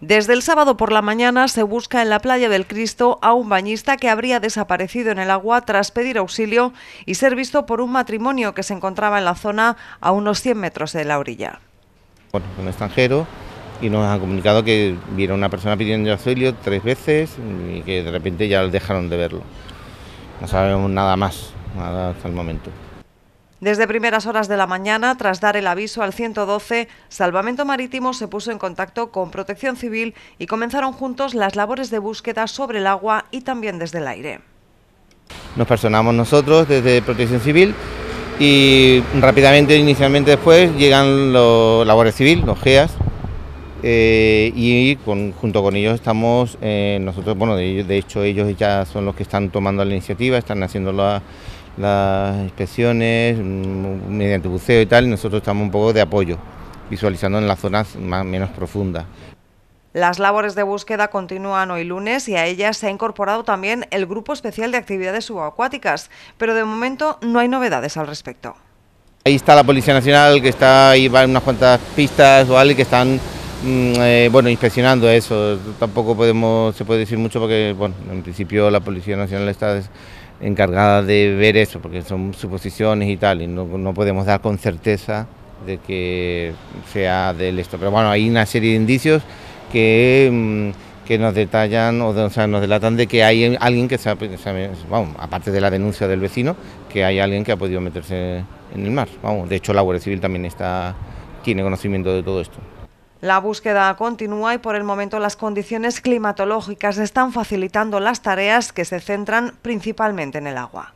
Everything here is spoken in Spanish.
Desde el sábado por la mañana se busca en la playa del Cristo a un bañista que habría desaparecido en el agua tras pedir auxilio y ser visto por un matrimonio que se encontraba en la zona a unos 100 metros de la orilla. Bueno, un extranjero y nos han comunicado que vieron a una persona pidiendo auxilio tres veces y que de repente ya dejaron de verlo. No sabemos nada más, nada hasta el momento. Desde primeras horas de la mañana, tras dar el aviso al 112, Salvamento Marítimo se puso en contacto con Protección Civil y comenzaron juntos las labores de búsqueda sobre el agua y también desde el aire. Nos personamos nosotros desde Protección Civil y rápidamente, inicialmente después, llegan los labores civil, los GEAS, eh, y junto con ellos estamos eh, nosotros, bueno, de, hecho ellos ya son los que están tomando la iniciativa, están haciéndolo a las inspecciones, mm, mediante buceo y tal, nosotros estamos un poco de apoyo, visualizando en las zonas más, menos profundas. Las labores de búsqueda continúan hoy lunes y a ellas se ha incorporado también el Grupo Especial de Actividades Subacuáticas, pero de momento no hay novedades al respecto. Ahí está la Policía Nacional, que está ahí va en unas cuantas pistas o ...y que están mm, eh, bueno, inspeccionando eso. Tampoco podemos, se puede decir mucho porque bueno, en principio la Policía Nacional está encargada de ver eso, porque son suposiciones y tal, y no, podemos dar con certeza de que sea del esto. Pero bueno, hay una serie de indicios que, mm, nos detallan o, sea, nos delatan de que hay alguien que sabe... aparte de la denuncia del vecino, que hay alguien que ha podido meterse en el mar. Vamos, de hecho la Guardia Civil también está tiene conocimiento de todo esto. La búsqueda continúa y por el momento las condiciones climatológicas están facilitando las tareas que se centran principalmente en el agua.